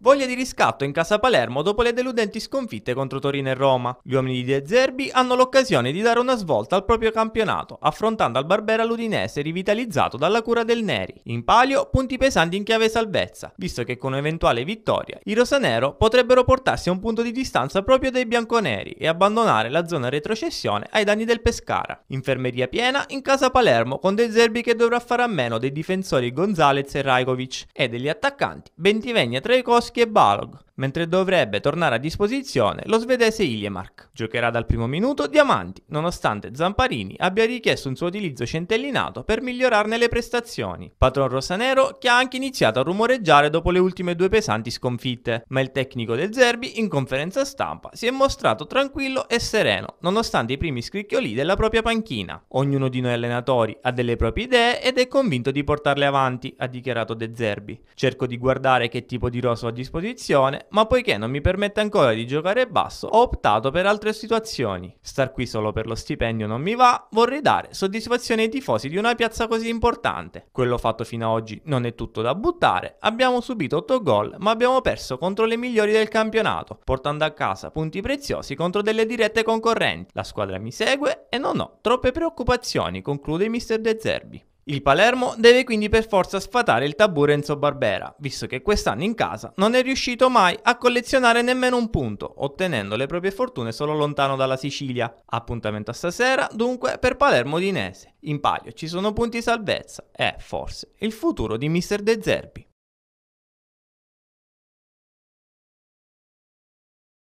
Voglia di riscatto in casa Palermo dopo le deludenti sconfitte contro Torino e Roma. Gli uomini di De Zerbi hanno l'occasione di dare una svolta al proprio campionato, affrontando al Barbera l'Udinese rivitalizzato dalla cura del Neri. In palio punti pesanti in chiave salvezza, visto che con un'eventuale vittoria i rosanero potrebbero portarsi a un punto di distanza proprio dai bianconeri e abbandonare la zona retrocessione ai danni del Pescara. Infermeria piena in casa Palermo con De Zerbi che dovrà fare a meno dei difensori Gonzalez e Rajkovic e degli attaccanti Bentivegna tra i Trejkos nosso quebalo. mentre dovrebbe tornare a disposizione lo svedese Iljemark. Giocherà dal primo minuto Diamanti, nonostante Zamparini abbia richiesto un suo utilizzo centellinato per migliorarne le prestazioni. Patron rosanero che ha anche iniziato a rumoreggiare dopo le ultime due pesanti sconfitte, ma il tecnico del Zerbi in conferenza stampa si è mostrato tranquillo e sereno, nonostante i primi scricchioli della propria panchina. Ognuno di noi allenatori ha delle proprie idee ed è convinto di portarle avanti, ha dichiarato De Zerbi. Cerco di guardare che tipo di rosso ho a disposizione ma poiché non mi permette ancora di giocare basso, ho optato per altre situazioni. Star qui solo per lo stipendio non mi va, vorrei dare soddisfazione ai tifosi di una piazza così importante. Quello fatto fino ad oggi non è tutto da buttare, abbiamo subito 8 gol, ma abbiamo perso contro le migliori del campionato, portando a casa punti preziosi contro delle dirette concorrenti. La squadra mi segue e non ho troppe preoccupazioni, conclude Mr. De Zerbi. Il Palermo deve quindi per forza sfatare il tabù Renzo Barbera, visto che quest'anno in casa non è riuscito mai a collezionare nemmeno un punto, ottenendo le proprie fortune solo lontano dalla Sicilia. Appuntamento a stasera, dunque, per Palermo Dinese. In palio ci sono punti salvezza e, forse, il futuro di Mr. De Zerbi.